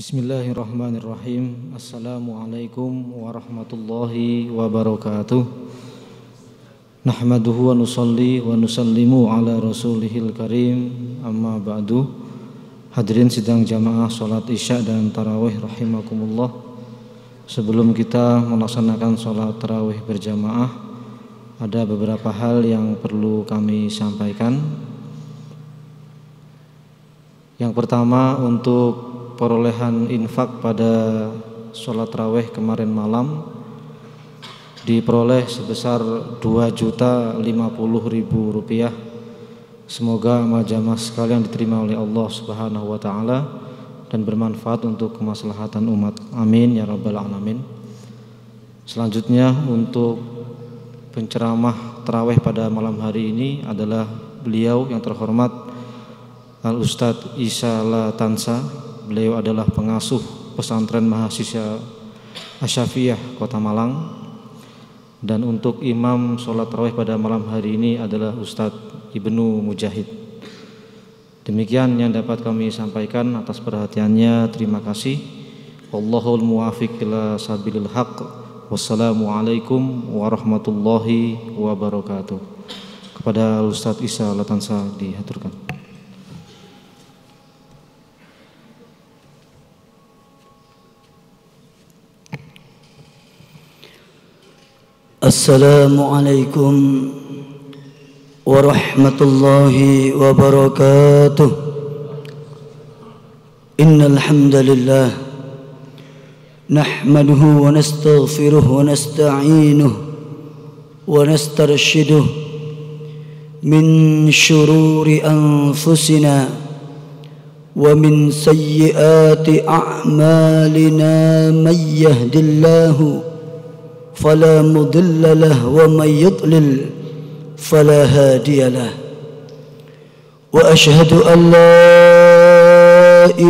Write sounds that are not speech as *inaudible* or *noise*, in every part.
Bismillahirrahmanirrahim. Assalamualaikum warahmatullahi wabarakatuh. Nahmaduhu wa nusalli wa nusallimu ala rasulihil karim amma ba'du Hadirin sidang jamaah sholat isya dan tarawih rahimakumullah Sebelum kita melaksanakan sholat tarawih berjamaah Ada beberapa hal yang perlu kami sampaikan Yang pertama untuk perolehan infak pada sholat raweh kemarin malam diperoleh sebesar 2 juta 50 ribu rupiah semoga majamah sekalian diterima oleh Allah subhanahu wa ta'ala dan bermanfaat untuk kemaslahatan umat amin ya rabbal alamin selanjutnya untuk penceramah teraweh pada malam hari ini adalah beliau yang terhormat Al Ustadz Isa Tansa Beliau adalah pengasuh pesantren mahasiswa Asyafiyah Kota Malang dan untuk imam sholat tarawih pada malam hari ini adalah Ustadz Ibnu Mujahid. Demikian yang dapat kami sampaikan atas perhatiannya. Terima kasih. Allahul muwafiq ila sabilil haq. Wassalamualaikum warahmatullahi wabarakatuh. Kepada Ustadz Isa Latansa dihaturkan. السلام عليكم ورحمة الله وبركاته إن الحمد لله نحمده ونستغفره ونستعينه ونسترشده من شرور أنفسنا ومن سيئات أعمالنا من يهد الله فلا مضل له ومن يضلل فلا هادي له واشهد ان لا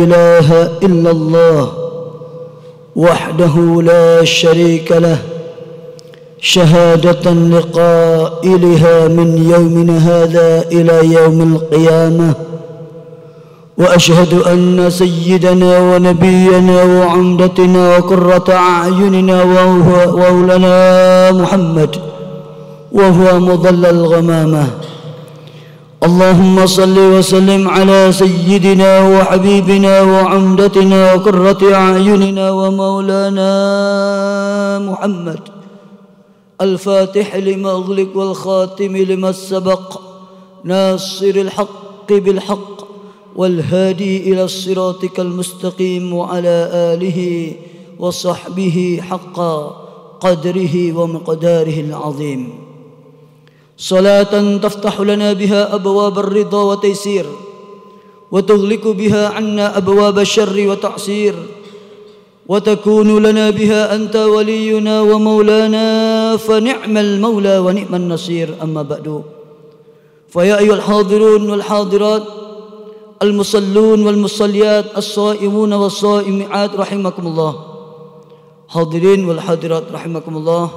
اله الا الله وحده لا شريك له شهاده لقائلها من يومنا هذا الى يوم القيامه وأشهد أن سيدنا ونبينا وعمدتنا وقرة أعيننا وهو وولنا محمد وهو مظل الغمامة اللهم صل وسلم على سيدنا وحبيبنا وعمدتنا وقرة أعيننا ومولانا محمد الفاتح لما أغلق والخاتم لما سبق ناصر الحق بالحق والهادي إلى صراطك المستقيم وعلى آله وصحبه حق قدره ومقداره العظيم صلاة تفتح لنا بها أبواب الرضا وتيسير وتغلق بها عنا أبواب الشر وتعسير وتكون لنا بها أنت ولينا ومولانا فنعم المولى ونعم النصير أما بعد فيا أيها الحاضرون والحاضرات al-musallun wal musalliyat as-saimuna was saimiat rahimakumullah hadirin wal hadirat rahimakumullah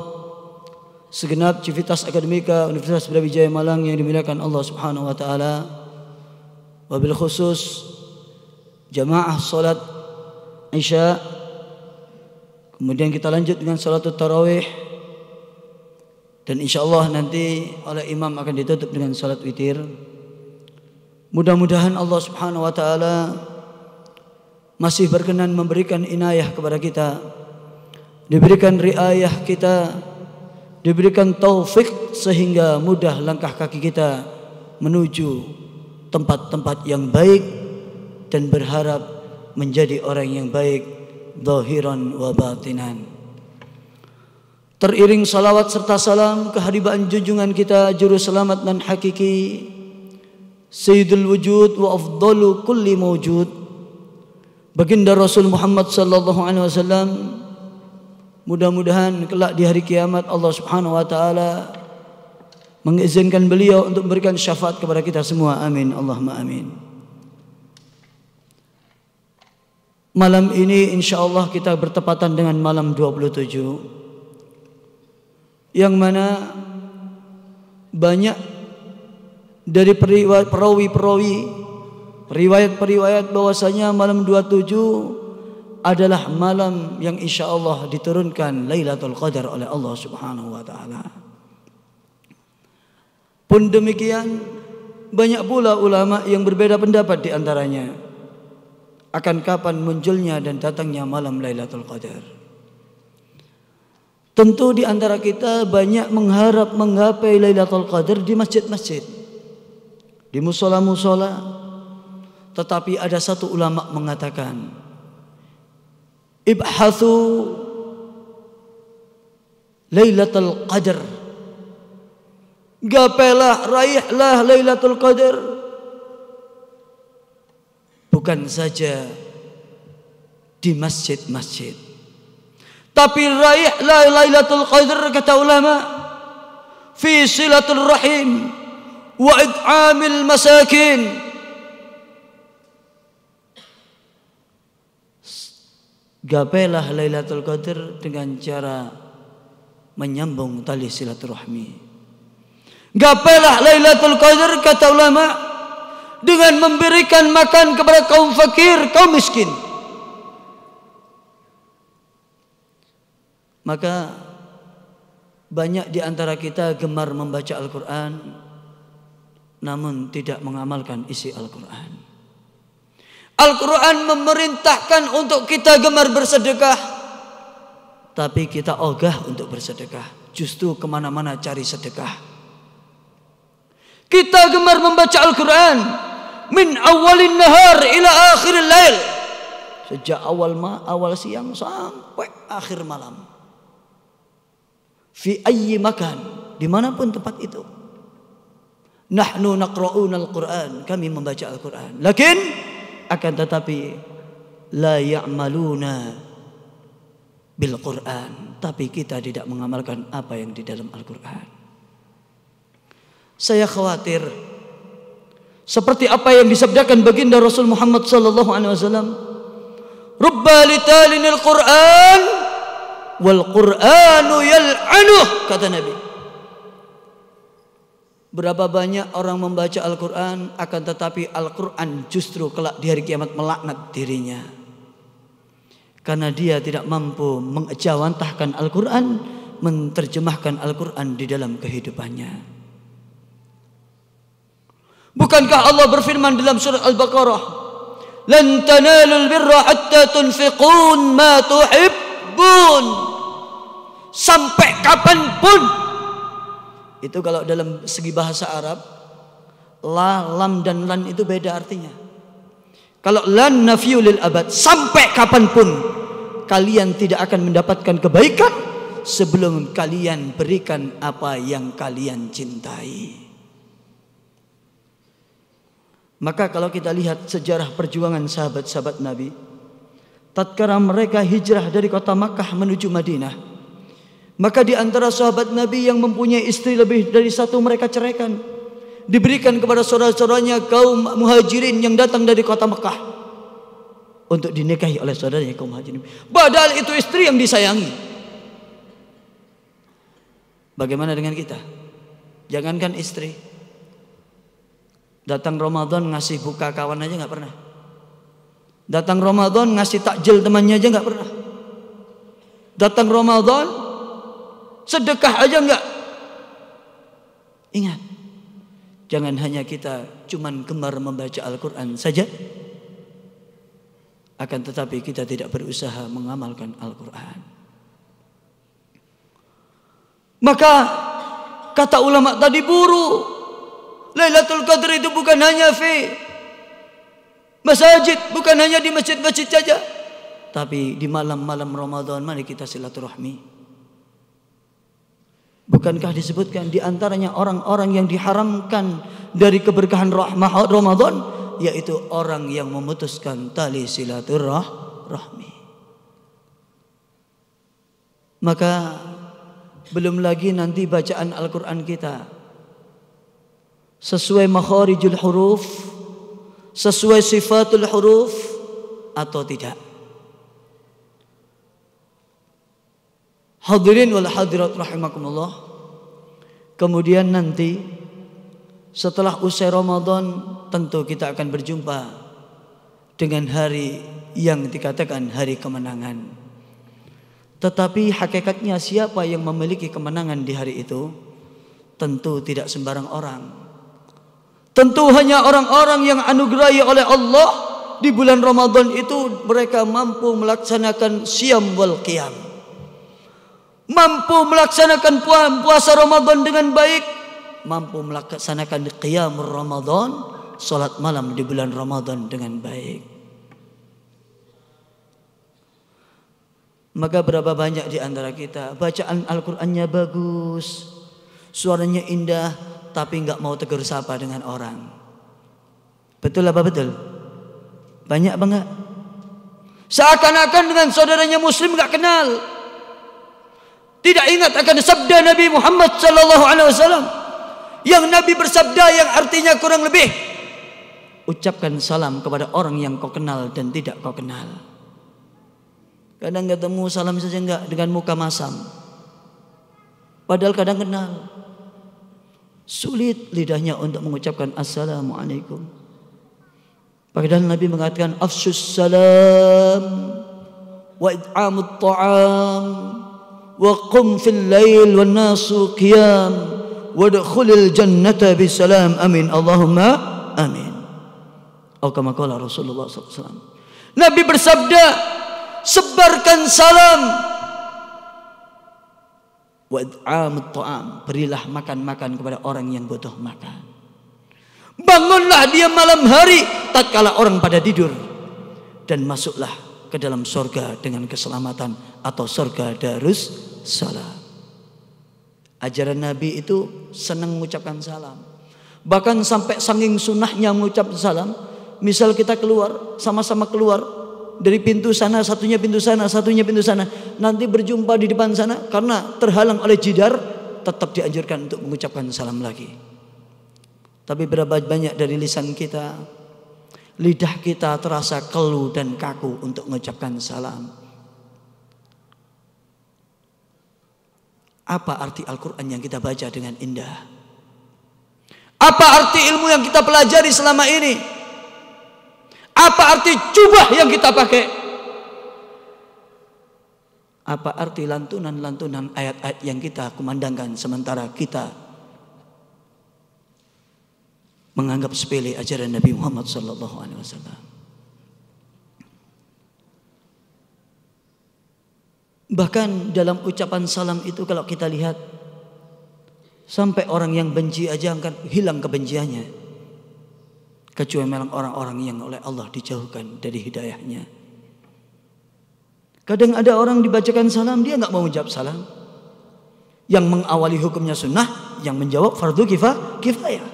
segenap civitas akademika Universitas Brawijaya Malang yang dimuliakan Allah Subhanahu wa taala wabil khusus jamaah salat Isya kemudian kita lanjut dengan salat tarawih dan insyaallah nanti oleh imam akan ditutup dengan salat witir Mudah-mudahan Allah Subhanahu wa taala masih berkenan memberikan inayah kepada kita. Diberikan riayah kita, diberikan taufik sehingga mudah langkah kaki kita menuju tempat-tempat yang baik dan berharap menjadi orang yang baik zahiran wa batinan. Teriring salawat serta salam kehadibaan junjungan kita juru selamat dan hakiki Sayyidul wujud wa afdalu kulli mawjud Baginda Rasul Muhammad sallallahu alaihi wasallam mudah-mudahan kelak di hari kiamat Allah Subhanahu wa taala mengizinkan beliau untuk memberikan syafaat kepada kita semua amin Allahumma amin Malam ini insyaallah kita bertepatan dengan malam 27 yang mana banyak dari perawi-perawi riwayat-riwayat bahwasanya malam 27 adalah malam yang insya Allah diturunkan Lailatul Qadar oleh Allah Subhanahu wa taala. Pun demikian banyak pula ulama yang berbeda pendapat di antaranya akan kapan munculnya dan datangnya malam Lailatul Qadar. Tentu di antara kita banyak mengharap menggapai Lailatul Qadar di masjid-masjid di musola-musola. Tetapi ada satu ulama mengatakan, Ibhathu Lailatul Qadar. Gapelah, raihlah Lailatul Qadar. Bukan saja di masjid-masjid. Tapi raihlah Lailatul Qadar kata ulama fi silatul rahim وإطعام المساكين Gapailah Lailatul Qadar dengan cara menyambung tali silaturahmi. Gapailah Lailatul Qadar kata ulama dengan memberikan makan kepada kaum fakir, kaum miskin. Maka banyak di antara kita gemar membaca Al-Qur'an, namun tidak mengamalkan isi Al-Quran. Al-Quran memerintahkan untuk kita gemar bersedekah, tapi kita ogah untuk bersedekah. Justru kemana-mana cari sedekah. Kita gemar membaca Al-Quran, min awalin nahar ila akhiril lail. Sejak awal ma, awal siang sampai akhir malam. Fi ayyi makan, dimanapun tempat itu. Nahnu naqra'una al-Qur'an. Kami membaca Al-Qur'an. Lakin akan tetapi la ya'maluna bil Qur'an. Tapi kita tidak mengamalkan apa yang di dalam Al-Qur'an. Saya khawatir seperti apa yang disabdakan baginda Rasul Muhammad sallallahu alaihi wasallam. Rubba quran wal Qur'anu yal'anuh kata Nabi. Berapa banyak orang membaca Al-Quran akan tetapi Al-Quran justru kelak di hari kiamat melaknat dirinya. Karena dia tidak mampu mengejawantahkan Al-Quran, menterjemahkan Al-Quran di dalam kehidupannya. Bukankah Allah berfirman dalam surat Al-Baqarah, "Lan tanalul birra hatta tunfiqun ma tuhibbun." Sampai kapanpun itu kalau dalam segi bahasa Arab, la, lam dan lan itu beda artinya. Kalau lan nafiyu lil abad, sampai kapanpun kalian tidak akan mendapatkan kebaikan sebelum kalian berikan apa yang kalian cintai. Maka kalau kita lihat sejarah perjuangan sahabat-sahabat Nabi, tatkala mereka hijrah dari kota Makkah menuju Madinah, maka di antara sahabat Nabi yang mempunyai istri lebih dari satu mereka ceraikan. Diberikan kepada saudara-saudaranya kaum muhajirin yang datang dari kota Mekah. Untuk dinikahi oleh saudaranya kaum muhajirin. Padahal itu istri yang disayangi. Bagaimana dengan kita? Jangankan istri. Datang Ramadan ngasih buka kawan aja nggak pernah. Datang Ramadan ngasih takjil temannya aja nggak pernah. Datang Ramadan Sedekah aja enggak? Ingat, jangan hanya kita cuman gemar membaca Al-Quran saja. Akan tetapi kita tidak berusaha mengamalkan Al-Quran. Maka kata ulama tadi buru. Lailatul Qadar itu bukan hanya fi masajid, bukan hanya di masjid-masjid saja. Tapi di malam-malam Ramadan mari kita silaturahmi. Bukankah disebutkan di antaranya orang-orang yang diharamkan dari keberkahan rahmah Ramadan yaitu orang yang memutuskan tali silaturahmi. Maka belum lagi nanti bacaan Al-Qur'an kita sesuai makharijul huruf, sesuai sifatul huruf atau tidak. Hadirin wal hadirat rahimakumullah. Kemudian nanti setelah usai Ramadan tentu kita akan berjumpa dengan hari yang dikatakan hari kemenangan. Tetapi hakikatnya siapa yang memiliki kemenangan di hari itu? Tentu tidak sembarang orang. Tentu hanya orang-orang yang anugerahi oleh Allah di bulan Ramadan itu mereka mampu melaksanakan siam wal qiyam mampu melaksanakan puasa Ramadan dengan baik, mampu melaksanakan qiyam Ramadan, salat malam di bulan Ramadan dengan baik. Maka berapa banyak di antara kita bacaan Al-Qur'annya bagus, suaranya indah tapi nggak mau tegur sapa dengan orang. Betul apa betul? Banyak apa enggak? Seakan-akan dengan saudaranya muslim nggak kenal. Tidak ingat akan sabda Nabi Muhammad sallallahu alaihi wasallam yang Nabi bersabda yang artinya kurang lebih ucapkan salam kepada orang yang kau kenal dan tidak kau kenal. Kadang ketemu salam saja enggak dengan muka masam. Padahal kadang kenal. Sulit lidahnya untuk mengucapkan assalamualaikum. Padahal Nabi mengatakan afsus salam wa it'amut ta'am وقم في الليل والناس قيام وادخل الجنة بسلام أمين اللهم أمين atau kama qala Rasulullah SAW. Nabi bersabda, sebarkan salam. Wad'am ta'am, berilah makan-makan kepada orang yang butuh makan. Bangunlah dia malam hari tatkala orang pada tidur dan masuklah ke dalam sorga dengan keselamatan atau sorga darus salam. Ajaran Nabi itu senang mengucapkan salam. Bahkan sampai sanging sunnahnya mengucap salam. Misal kita keluar, sama-sama keluar dari pintu sana, satunya pintu sana, satunya pintu sana. Nanti berjumpa di depan sana karena terhalang oleh jidar, tetap dianjurkan untuk mengucapkan salam lagi. Tapi berapa banyak dari lisan kita Lidah kita terasa kelu dan kaku untuk mengucapkan salam. Apa arti Al-Quran yang kita baca dengan indah? Apa arti ilmu yang kita pelajari selama ini? Apa arti jubah yang kita pakai? Apa arti lantunan-lantunan ayat-ayat yang kita kumandangkan sementara kita menganggap sepele ajaran Nabi Muhammad sallallahu alaihi wasallam. Bahkan dalam ucapan salam itu kalau kita lihat sampai orang yang benci aja akan hilang kebenciannya. Kecuali memang orang-orang yang oleh Allah dijauhkan dari hidayahnya. Kadang ada orang dibacakan salam dia nggak mau menjawab salam. Yang mengawali hukumnya sunnah, yang menjawab fardu kifah, kifayah.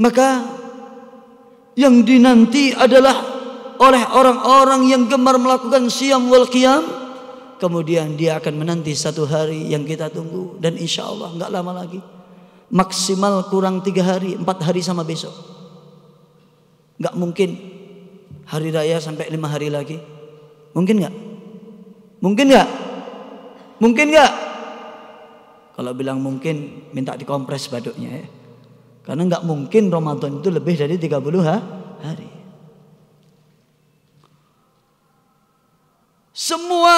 Maka yang dinanti adalah oleh orang-orang yang gemar melakukan siam wal qiyam kemudian dia akan menanti satu hari yang kita tunggu dan insya Allah nggak lama lagi maksimal kurang tiga hari empat hari sama besok nggak mungkin hari raya sampai lima hari lagi mungkin nggak mungkin nggak mungkin nggak kalau bilang mungkin minta dikompres baduknya ya karena nggak mungkin Ramadan itu lebih dari 30 hari. Semua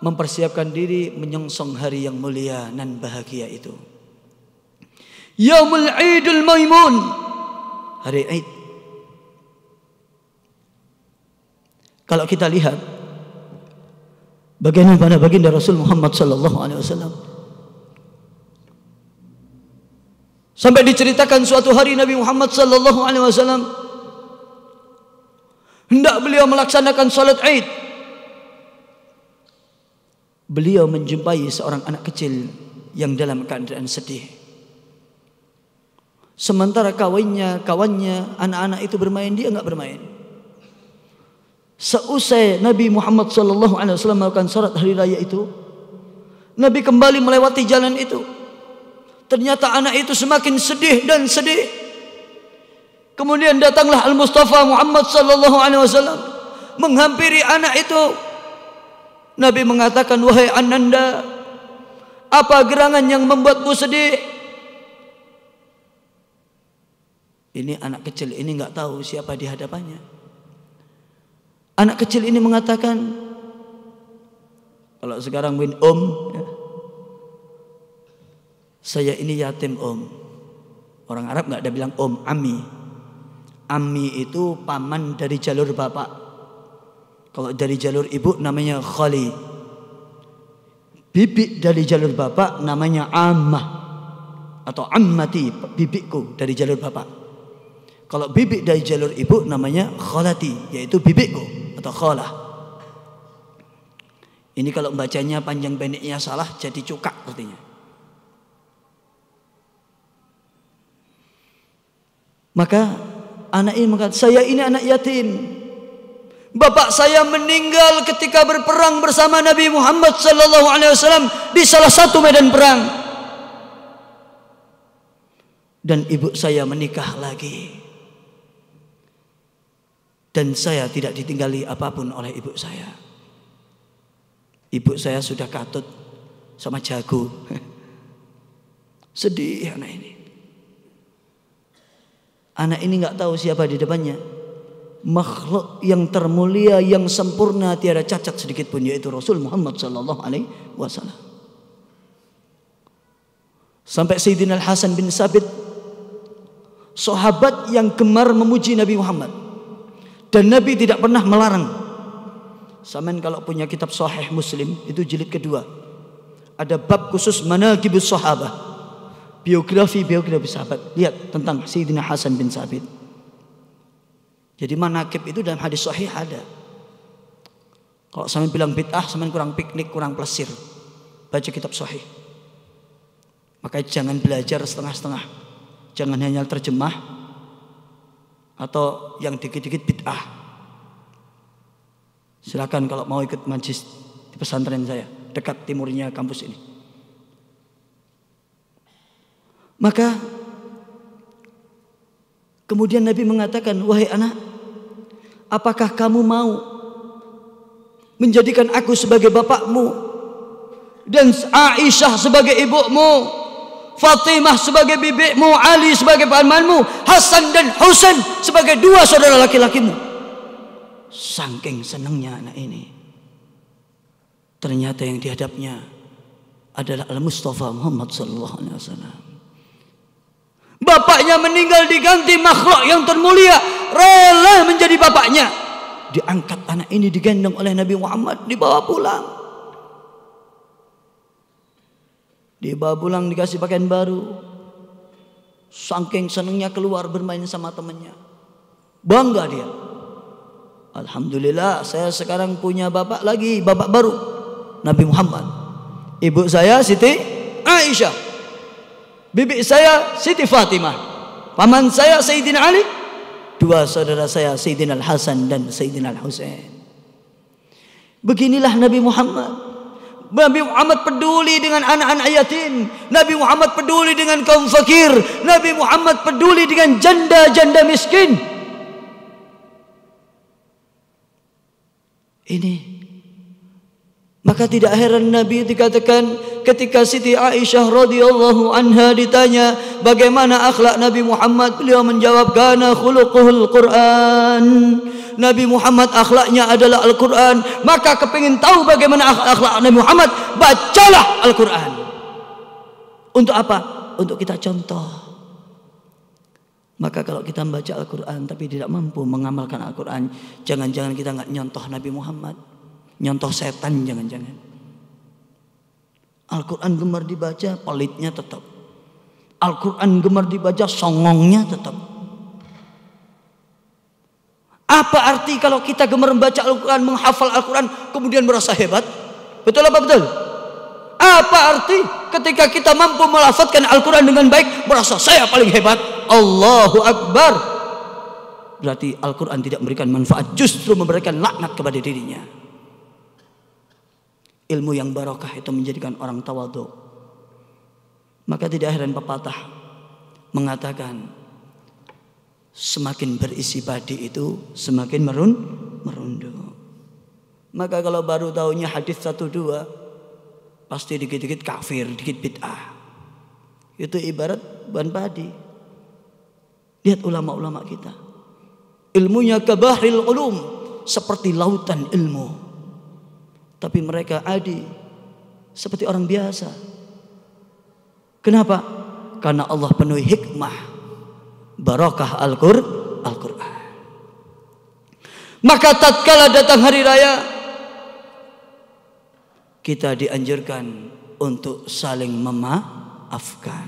mempersiapkan diri menyongsong hari yang mulia dan bahagia itu. Yaumul Idul Maimun. Hari Id. Kalau kita lihat bagaimana baginda Rasul Muhammad sallallahu alaihi wasallam Sampai diceritakan suatu hari Nabi Muhammad sallallahu alaihi wasallam hendak beliau melaksanakan salat Id. Beliau menjumpai seorang anak kecil yang dalam keadaan sedih. Sementara kawannya, kawannya, anak-anak itu bermain, dia enggak bermain. Seusai Nabi Muhammad sallallahu alaihi wasallam melakukan salat hari raya itu, Nabi kembali melewati jalan itu. Ternyata anak itu semakin sedih dan sedih. Kemudian datanglah Al Mustafa Muhammad sallallahu alaihi wasallam menghampiri anak itu. Nabi mengatakan, "Wahai Ananda, apa gerangan yang membuatmu sedih?" Ini anak kecil ini nggak tahu siapa di hadapannya. Anak kecil ini mengatakan, kalau sekarang win om, saya ini yatim om. Orang Arab nggak ada bilang om, ami. Ami itu paman dari jalur bapak. Kalau dari jalur ibu namanya khali. Bibik dari jalur bapak namanya ammah atau ammati bibikku dari jalur bapak. Kalau bibik dari jalur ibu namanya kholati yaitu bibikku atau kholah. Ini kalau bacanya panjang pendeknya salah jadi cukak artinya. Maka anak ini mengatakan, saya ini anak yatim. Bapak saya meninggal ketika berperang bersama Nabi Muhammad sallallahu alaihi wasallam di salah satu medan perang. Dan ibu saya menikah lagi. Dan saya tidak ditinggali apapun oleh ibu saya. Ibu saya sudah katut sama jago. *laughs* Sedih anak ini. Anak ini nggak tahu siapa di depannya. Makhluk yang termulia, yang sempurna, tiada cacat sedikit pun yaitu Rasul Muhammad Sallallahu Alaihi Wasallam. Sampai Sayyidina Al Hasan bin Sabit, sahabat yang gemar memuji Nabi Muhammad, dan Nabi tidak pernah melarang. Samen kalau punya kitab Sahih Muslim itu jilid kedua, ada bab khusus manaqibus sahabah biografi-biografi sahabat. Lihat tentang Sayyidina Hasan bin Sabit. Jadi manakib itu dalam hadis sahih ada. Kalau saya bilang bid'ah, sama kurang piknik, kurang plesir. Baca kitab sahih. Maka jangan belajar setengah-setengah. Jangan hanya terjemah atau yang dikit-dikit bid'ah. Silakan kalau mau ikut majlis di pesantren saya dekat timurnya kampus ini. Maka kemudian Nabi mengatakan, "Wahai anak, apakah kamu mau menjadikan aku sebagai bapakmu dan Aisyah sebagai ibumu?" Fatimah sebagai bibikmu, Ali sebagai pamanmu, Hasan dan Husain sebagai dua saudara laki-lakimu. Sangking senangnya anak ini. Ternyata yang dihadapnya adalah Al-Mustafa Muhammad sallallahu alaihi wasallam. Bapaknya meninggal diganti makhluk yang termulia. Rela menjadi bapaknya. Diangkat anak ini digendong oleh Nabi Muhammad. Dibawa pulang. Dibawa pulang dikasih pakaian baru. Sangking senangnya keluar bermain sama temannya. Bangga dia. Alhamdulillah saya sekarang punya bapak lagi. Bapak baru. Nabi Muhammad. Ibu saya Siti Aisyah. Bibi saya Siti Fatimah paman saya Sayyidina Ali dua saudara saya Sayyidina Al-Hasan dan Sayyidina Al-Husain beginilah Nabi Muhammad Nabi Muhammad peduli dengan anak-anak yatim Nabi Muhammad peduli dengan kaum fakir Nabi Muhammad peduli dengan janda-janda miskin ini maka tidak heran Nabi dikatakan ketika Siti Aisyah radhiyallahu anha ditanya bagaimana akhlak Nabi Muhammad beliau menjawab kana khuluquhul Quran Nabi Muhammad akhlaknya adalah Al-Quran maka kepingin tahu bagaimana akhlak Nabi Muhammad bacalah Al-Quran untuk apa? untuk kita contoh maka kalau kita membaca Al-Quran tapi tidak mampu mengamalkan Al-Quran jangan-jangan kita nggak nyontoh Nabi Muhammad nyontoh setan jangan-jangan Al-Quran gemar dibaca, pelitnya tetap. Al-Quran gemar dibaca, songongnya tetap. Apa arti kalau kita gemar membaca Al-Quran, menghafal Al-Quran, kemudian merasa hebat? Betul apa betul? Apa arti ketika kita mampu melafatkan Al-Quran dengan baik, merasa saya paling hebat? Allahu Akbar. Berarti Al-Quran tidak memberikan manfaat, justru memberikan laknat kepada dirinya. Ilmu yang barokah itu menjadikan orang tawadhu. Maka tidak heran pepatah mengatakan semakin berisi padi itu semakin merun merunduk. Maka kalau baru tahunya hadis satu dua pasti dikit-dikit kafir, dikit bid'ah. Itu ibarat bahan padi. Lihat ulama-ulama kita. Ilmunya kebahril ulum seperti lautan ilmu. Tapi mereka adi seperti orang biasa. Kenapa? Karena Allah penuhi hikmah barokah Al-Qur'an. Al Maka tatkala datang hari raya kita dianjurkan untuk saling memaafkan.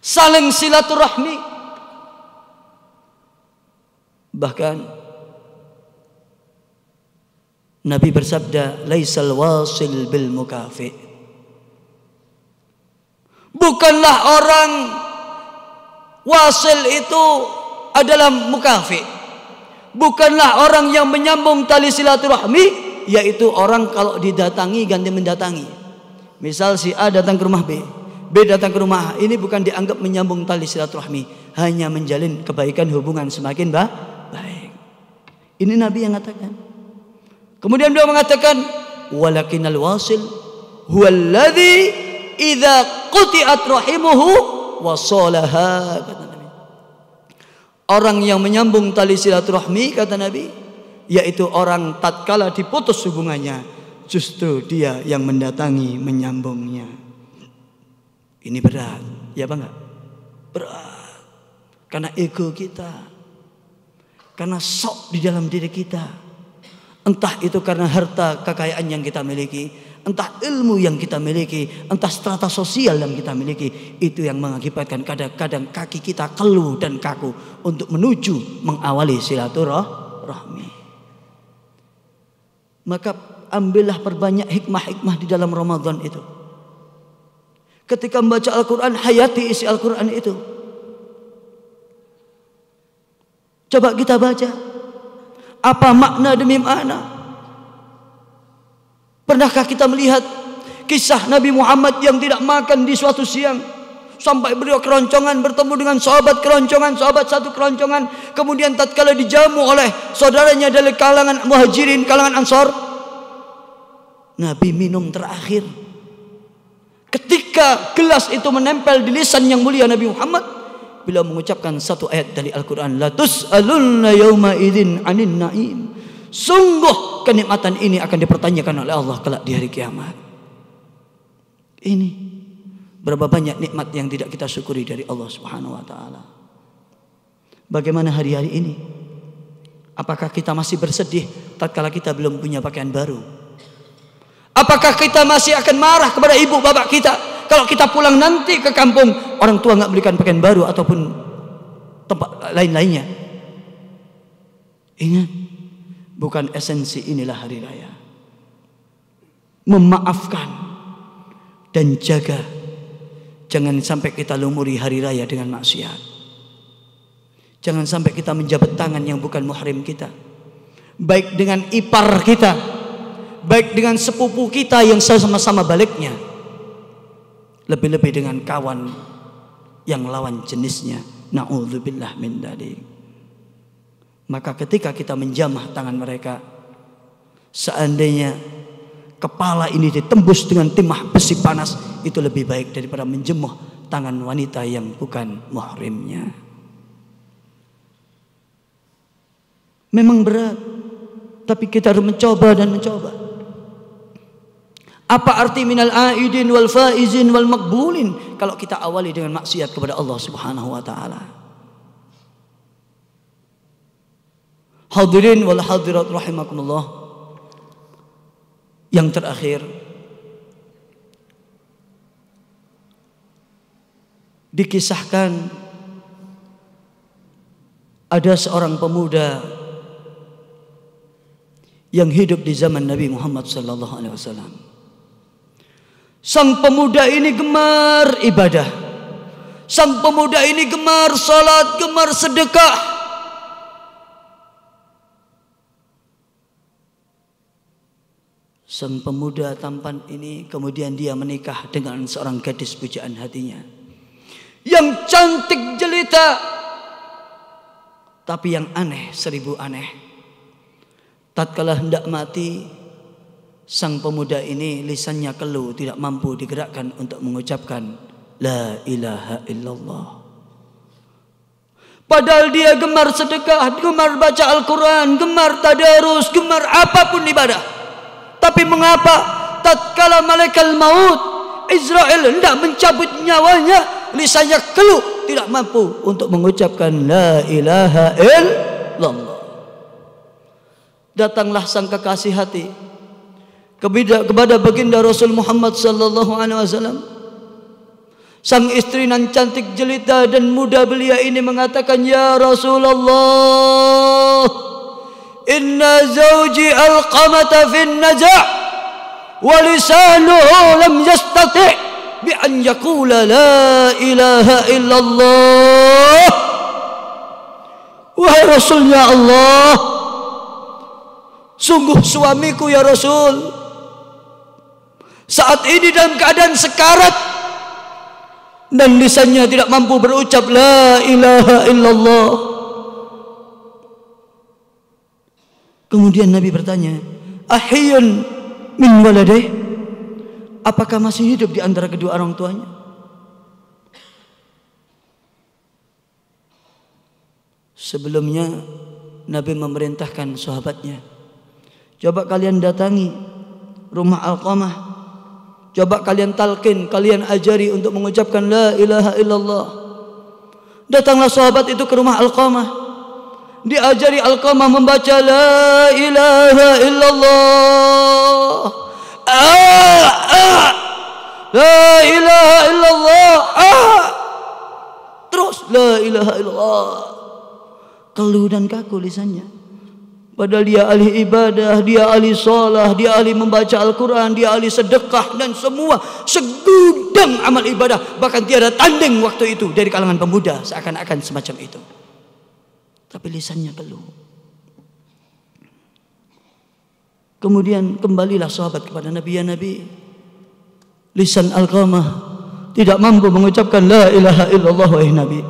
Saling silaturahmi. Bahkan Nabi bersabda, "Laisal wasil bil mukafi." Bukanlah orang wasil itu adalah mukafi. Bukanlah orang yang menyambung tali silaturahmi, yaitu orang kalau didatangi ganti mendatangi. Misal si A datang ke rumah B, B datang ke rumah A. Ini bukan dianggap menyambung tali silaturahmi, hanya menjalin kebaikan hubungan semakin baik. Ini Nabi yang katakan. Kemudian beliau mengatakan, walakinal wasil huwallazi idza quti'at rahimuhu wasalaha kata Nabi. Orang yang menyambung tali silaturahmi kata Nabi yaitu orang tatkala diputus hubungannya justru dia yang mendatangi menyambungnya. Ini berat, ya apa enggak? Berat. Karena ego kita. Karena sok di dalam diri kita Entah itu karena harta kekayaan yang kita miliki, entah ilmu yang kita miliki, entah strata sosial yang kita miliki, itu yang mengakibatkan kadang-kadang kaki kita keluh dan kaku untuk menuju mengawali silaturahmi. Maka ambillah perbanyak hikmah-hikmah di dalam Ramadan itu. Ketika membaca Al-Quran, hayati isi Al-Quran itu. Coba kita baca. apa makna demi makna pernahkah kita melihat kisah Nabi Muhammad yang tidak makan di suatu siang sampai beliau keroncongan bertemu dengan sahabat keroncongan sahabat satu keroncongan kemudian tatkala dijamu oleh saudaranya dari kalangan muhajirin kalangan ansor Nabi minum terakhir ketika gelas itu menempel di lisan yang mulia Nabi Muhammad bila mengucapkan satu ayat dari Al-Quran la tus'alunna yawma idin anin na'im sungguh kenikmatan ini akan dipertanyakan oleh Allah kelak di hari kiamat ini berapa banyak nikmat yang tidak kita syukuri dari Allah Subhanahu wa taala bagaimana hari-hari ini apakah kita masih bersedih tatkala kita belum punya pakaian baru apakah kita masih akan marah kepada ibu bapak kita kalau kita pulang nanti ke kampung, orang tua nggak belikan pakaian baru ataupun tempat lain-lainnya. Ingat, bukan esensi inilah hari raya. Memaafkan dan jaga. Jangan sampai kita lumuri hari raya dengan maksiat. Jangan sampai kita menjabat tangan yang bukan muhrim kita. Baik dengan ipar kita, baik dengan sepupu kita yang sama-sama baliknya lebih-lebih dengan kawan yang lawan jenisnya. Na'udzubillah min dalik. Maka ketika kita menjamah tangan mereka, seandainya kepala ini ditembus dengan timah besi panas, itu lebih baik daripada menjemuh tangan wanita yang bukan muhrimnya. Memang berat, tapi kita harus mencoba dan mencoba. Apa arti minal aidin wal faizin wal makbulin kalau kita awali dengan maksiat kepada Allah Subhanahu wa taala. Hadirin wal hadirat rahimakumullah. Yang terakhir dikisahkan ada seorang pemuda yang hidup di zaman Nabi Muhammad sallallahu alaihi wasallam. Sang pemuda ini gemar ibadah. Sang pemuda ini gemar salat, gemar sedekah. Sang pemuda tampan ini kemudian dia menikah dengan seorang gadis pujaan hatinya. Yang cantik jelita. Tapi yang aneh seribu aneh. Tatkala hendak mati, Sang pemuda ini lisannya kelu tidak mampu digerakkan untuk mengucapkan La ilaha illallah Padahal dia gemar sedekah, gemar baca Al-Quran, gemar tadarus, gemar apapun ibadah Tapi mengapa tatkala malaikat maut Israel hendak mencabut nyawanya Lisannya kelu tidak mampu untuk mengucapkan La ilaha illallah Datanglah sang kekasih hati kepada, kepada baginda Rasul Muhammad sallallahu alaihi wasallam. Sang istri nan cantik jelita dan muda belia ini mengatakan, "Ya Rasulullah, inna zauji alqamata fin naja' wa lisanuhu lam yastati' bi an yaqula la ilaha illallah." Wahai Rasul ya Allah, sungguh suamiku ya Rasul, saat ini dalam keadaan sekarat dan lisannya tidak mampu berucap la ilaha illallah. Kemudian Nabi bertanya, "Ahiyun min waladih?" Apakah masih hidup di antara kedua orang tuanya? Sebelumnya Nabi memerintahkan sahabatnya, "Coba kalian datangi rumah Alqamah Coba kalian talqin, kalian ajari untuk mengucapkan la ilaha illallah. Datanglah sahabat itu ke rumah Al-Qamah. Diajari al membaca la ilaha illallah. Ah, ah. La ilaha illallah. Ah. Terus la ilaha illallah. Keluh dan kaku lisannya. Padahal dia ahli ibadah, dia ahli salah, dia ahli membaca Al-Quran, dia ahli sedekah dan semua segudang amal ibadah. Bahkan tiada tanding waktu itu dari kalangan pemuda seakan-akan semacam itu. Tapi lisannya keluh. Kemudian kembalilah sahabat kepada Nabi ya Nabi. Lisan Al-Qamah tidak mampu mengucapkan La ilaha illallah wa'ih Nabi.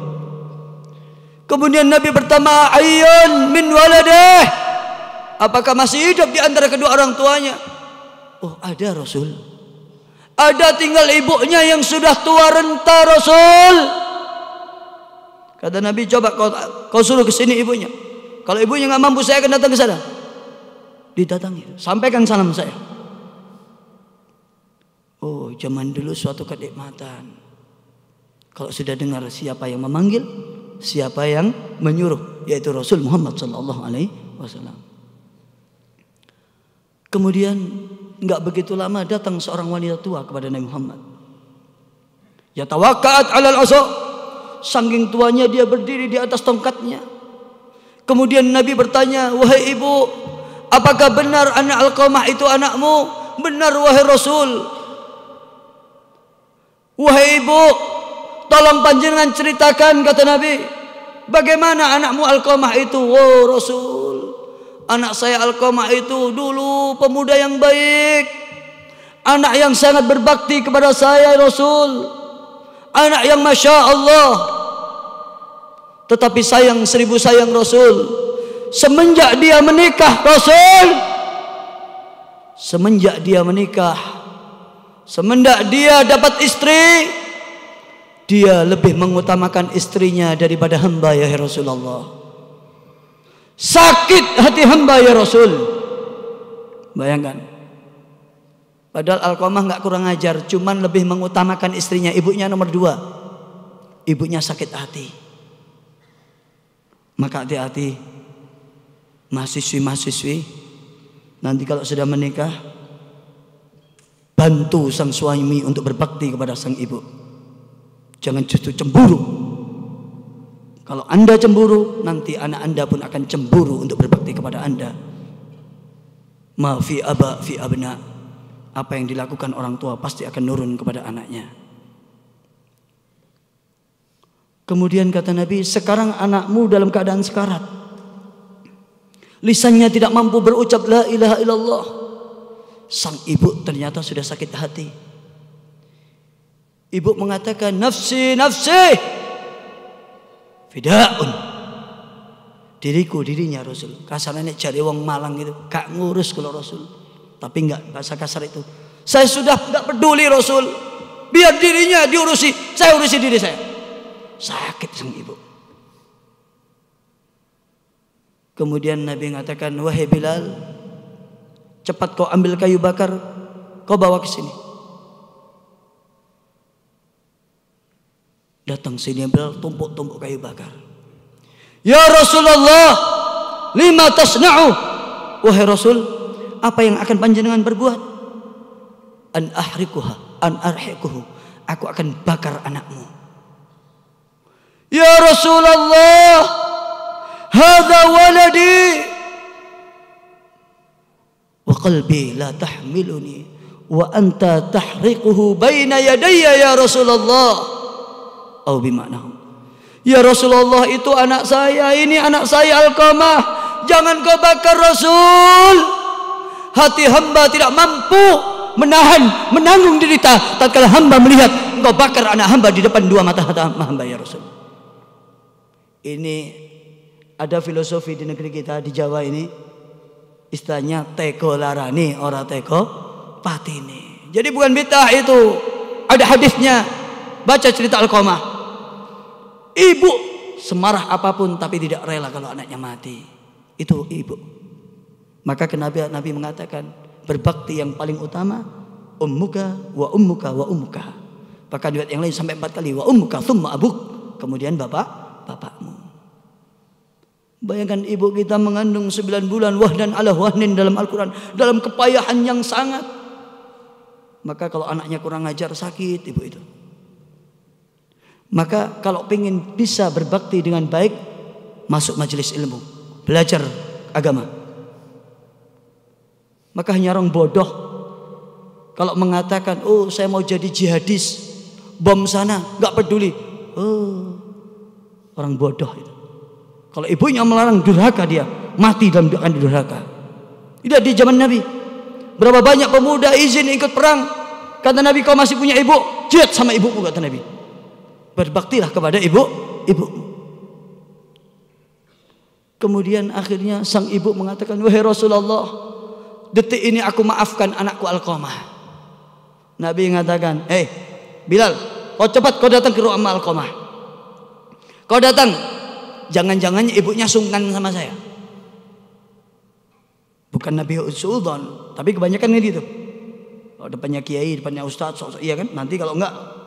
Kemudian Nabi pertama, Ayyun min waladah. Apakah masih hidup di antara kedua orang tuanya? Oh, ada Rasul. Ada tinggal ibunya yang sudah tua renta Rasul. Kata Nabi, coba kau, kau suruh ke sini ibunya. Kalau ibunya nggak mampu, saya akan datang ke sana. Didatangi, sampaikan salam saya. Oh, zaman dulu suatu kenikmatan. Kalau sudah dengar siapa yang memanggil, siapa yang menyuruh, yaitu Rasul Muhammad Sallallahu Alaihi Wasallam. Kemudian enggak begitu lama datang seorang wanita tua kepada Nabi Muhammad. Ya tawakkat 'alal 'asa. Sangking tuanya dia berdiri di atas tongkatnya. Kemudian Nabi bertanya, "Wahai ibu, apakah benar anak al itu anakmu?" "Benar wahai Rasul." "Wahai ibu, tolong panjenengan ceritakan," kata Nabi. "Bagaimana anakmu al itu?" "Oh Rasul, Anak saya Alkoma itu dulu pemuda yang baik. Anak yang sangat berbakti kepada saya Rasul. Anak yang Masya Allah. Tetapi sayang seribu sayang Rasul. Semenjak dia menikah Rasul. Semenjak dia menikah. Semenjak dia dapat istri. Dia lebih mengutamakan istrinya daripada hamba ya Rasulullah. Sakit hati hamba ya Rasul. Bayangkan. Padahal Alkomah nggak kurang ajar, cuman lebih mengutamakan istrinya, ibunya nomor dua. Ibunya sakit hati. Maka hati-hati mahasiswi-mahasiswi nanti kalau sudah menikah bantu sang suami untuk berbakti kepada sang ibu. Jangan justru cemburu kalau Anda cemburu, nanti anak Anda pun akan cemburu untuk berbakti kepada Anda. Ma fi aba fi abna. Apa yang dilakukan orang tua pasti akan nurun kepada anaknya. Kemudian kata Nabi, sekarang anakmu dalam keadaan sekarat. Lisannya tidak mampu berucap la ilaha illallah. Sang ibu ternyata sudah sakit hati. Ibu mengatakan, nafsi, nafsi fidaun diriku dirinya Rasul kasarnya cari uang Malang gitu gak ngurus kalau Rasul tapi nggak bahasa kasar itu saya sudah nggak peduli Rasul biar dirinya diurusi saya urusi diri saya sakit sang ibu kemudian Nabi mengatakan wahai Bilal cepat kau ambil kayu bakar kau bawa ke sini Datang sini Bilal tumpuk-tumpuk kayu bakar. Ya Rasulullah, lima tasna'u. Wahai Rasul, apa yang akan panjenengan berbuat? An ahrikuha, an arhikuhu. Aku akan bakar anakmu. Ya Rasulullah, hadha waladi. Wa qalbi la tahmiluni. Wa anta tahrikuhu baina yadaya Ya Rasulullah. au bimana. Ya Rasulullah itu anak saya, ini anak saya Alqamah. Jangan kau bakar Rasul. Hati hamba tidak mampu menahan, menanggung derita tatkala hamba melihat engkau bakar anak hamba di depan dua mata hamba ya Rasul. Ini ada filosofi di negeri kita di Jawa ini istilahnya teko larani ora teko patini. Jadi bukan bid'ah itu. Ada hadisnya. Baca cerita Al-Qamah. Ibu semarah apapun tapi tidak rela kalau anaknya mati. Itu ibu. Maka kenabi Nabi mengatakan berbakti yang paling utama ummuka wa ummuka wa ummuka. Bahkan riwayat yang lain sampai empat kali wa ummuka thumma abuk. Kemudian bapak, bapakmu. Bayangkan ibu kita mengandung 9 bulan wah dan ala wahnin dalam Al-Quran. Dalam kepayahan yang sangat. Maka kalau anaknya kurang ajar sakit ibu itu. Maka kalau ingin bisa berbakti dengan baik, masuk majelis ilmu, belajar agama. Maka hanya orang bodoh kalau mengatakan, oh saya mau jadi jihadis, bom sana, nggak peduli. Oh, orang bodoh itu. Kalau ibunya melarang durhaka dia, mati dalam doa durhaka. Tidak di zaman Nabi. Berapa banyak pemuda izin ikut perang. Kata Nabi kau masih punya ibu, jihad sama ibumu kata Nabi berbaktilah kepada ibu ibu kemudian akhirnya sang ibu mengatakan wahai Rasulullah detik ini aku maafkan anakku Alqamah Nabi mengatakan eh Bilal kau cepat kau datang ke rumah Alqamah kau datang jangan-jangan ibunya sungkan sama saya bukan Nabi Sultan tapi kebanyakan ini itu oh, depannya kiai depannya ustadz iya kan nanti kalau enggak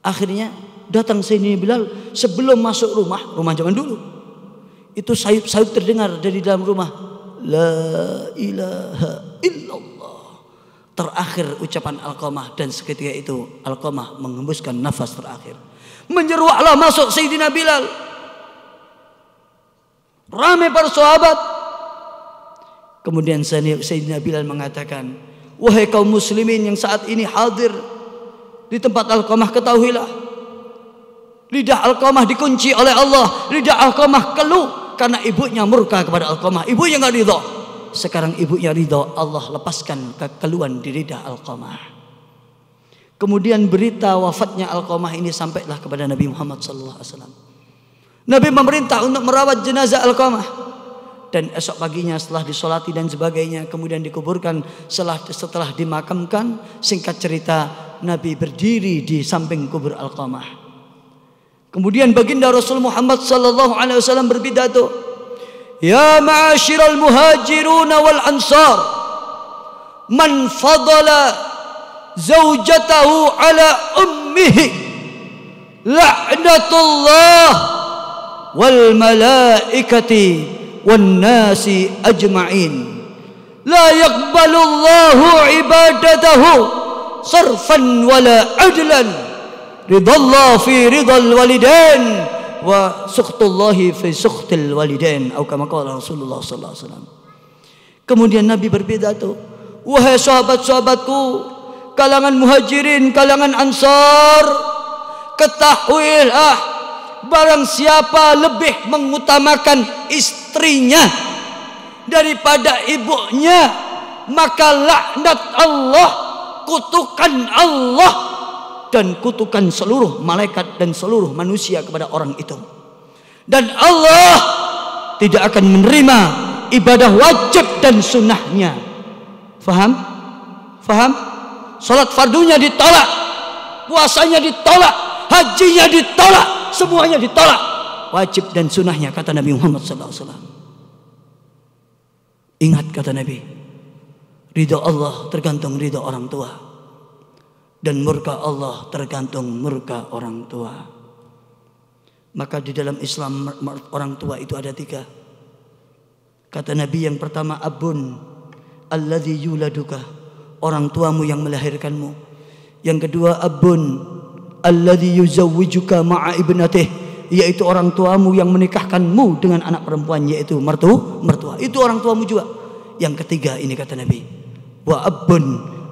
Akhirnya datang Sayyidina Bilal sebelum masuk rumah, rumah zaman dulu. Itu sayup-sayup terdengar dari dalam rumah. La ilaha illallah. Terakhir ucapan Alqamah dan seketika itu Alqamah mengembuskan nafas terakhir. Menyeruaklah masuk Sayyidina Bilal. Ramai para sahabat. Kemudian Sayyidina Bilal mengatakan, "Wahai kaum muslimin yang saat ini hadir, di tempat alqamah ketahuilah lidah alqamah dikunci oleh Allah lidah alqamah keluh karena ibunya murka kepada alqamah ibunya nggak ridho sekarang ibunya ridho Allah lepaskan kekeluhan di lidah alqamah kemudian berita wafatnya alqamah ini sampailah kepada Nabi Muhammad SAW Nabi memerintah untuk merawat jenazah alqamah dan esok paginya setelah disolati dan sebagainya kemudian dikuburkan setelah setelah dimakamkan singkat cerita Nabi berdiri di samping kubur Al-Qamah. Kemudian baginda Rasul Muhammad sallallahu alaihi wasallam berpidato, "Ya ma'asyiral muhajirun wal ansar, man fadala zaujatahu ala ummihi la'natullah wal malaikati wan nasi ajma'in la yaqbalu Allahu ibadatahu sarfan wala adlan ridallah fi ridal walidain wa sukhtullahi fi sukhtil walidain atau kama qala Rasulullah sallallahu alaihi wasallam kemudian Nabi berpidato wahai sahabat-sahabatku kalangan muhajirin kalangan ansar ketahuilah barang siapa lebih mengutamakan istrinya daripada ibunya maka laknat Allah kutukan Allah dan kutukan seluruh malaikat dan seluruh manusia kepada orang itu. Dan Allah tidak akan menerima ibadah wajib dan sunnahnya. Faham? Faham? Salat fardunya ditolak, puasanya ditolak, hajinya ditolak, semuanya ditolak. Wajib dan sunnahnya kata Nabi Muhammad SAW. Ingat kata Nabi, Ridho Allah tergantung ridho orang tua. Dan murka Allah tergantung murka orang tua. Maka di dalam Islam orang tua itu ada tiga. Kata Nabi yang pertama abun. Alladhi yuladuka. Orang tuamu yang melahirkanmu. Yang kedua abun. Alladhi yuzawwijuka ma'a ibnatih. Yaitu orang tuamu yang menikahkanmu dengan anak perempuan. Yaitu mertu, mertua. Itu orang tuamu juga. Yang ketiga ini kata Nabi wa abun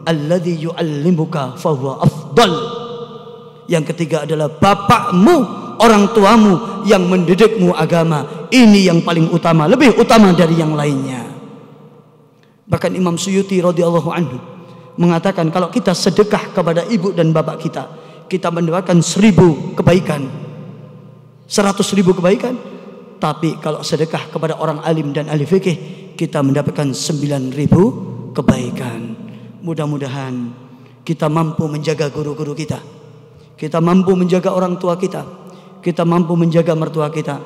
alladhi yu'allimuka fahuwa afdal yang ketiga adalah bapakmu orang tuamu yang mendidikmu agama ini yang paling utama lebih utama dari yang lainnya bahkan Imam Suyuti radhiyallahu anhu mengatakan kalau kita sedekah kepada ibu dan bapak kita kita mendoakan seribu kebaikan seratus ribu kebaikan tapi kalau sedekah kepada orang alim dan ahli fikih kita mendapatkan sembilan ribu kebaikan. Mudah-mudahan kita mampu menjaga guru-guru kita. Kita mampu menjaga orang tua kita. Kita mampu menjaga mertua kita.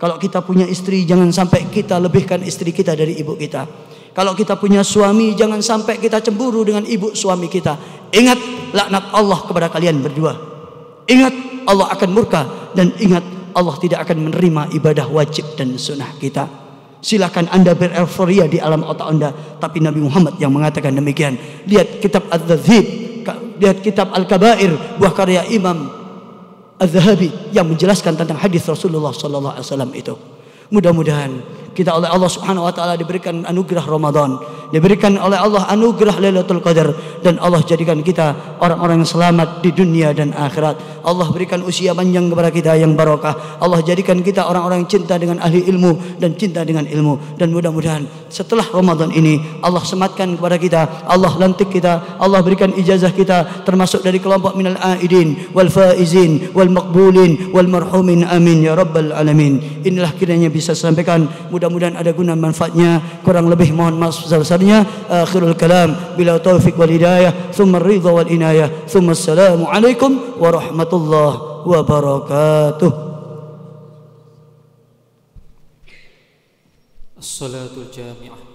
Kalau kita punya istri jangan sampai kita lebihkan istri kita dari ibu kita. Kalau kita punya suami jangan sampai kita cemburu dengan ibu suami kita. Ingat laknat Allah kepada kalian berdua. Ingat Allah akan murka dan ingat Allah tidak akan menerima ibadah wajib dan sunnah kita. Silahkan anda bereuforia di alam otak anda Tapi Nabi Muhammad yang mengatakan demikian Lihat kitab al zahid Lihat kitab Al-Kabair Buah karya Imam Al-Zahabi Yang menjelaskan tentang hadis Rasulullah SAW itu Mudah-mudahan kita oleh Allah Subhanahu wa taala diberikan anugerah Ramadan, diberikan oleh Allah anugerah Lailatul Qadar dan Allah jadikan kita orang-orang yang selamat di dunia dan akhirat. Allah berikan usia panjang kepada kita yang barokah. Allah jadikan kita orang-orang yang cinta dengan ahli ilmu dan cinta dengan ilmu dan mudah-mudahan setelah Ramadan ini Allah sematkan kepada kita, Allah lantik kita, Allah berikan ijazah kita termasuk dari kelompok minal aidin wal faizin wal maqbulin wal marhumin amin ya rabbal alamin. Inilah kiranya bisa sampaikan mudah mudah-mudahan ada guna manfaatnya kurang lebih mohon maaf sebesar-besarnya akhirul kalam bila taufik wal hidayah thumma ridha wal inayah thumma assalamu alaikum warahmatullahi wabarakatuh الصلاة الجامعة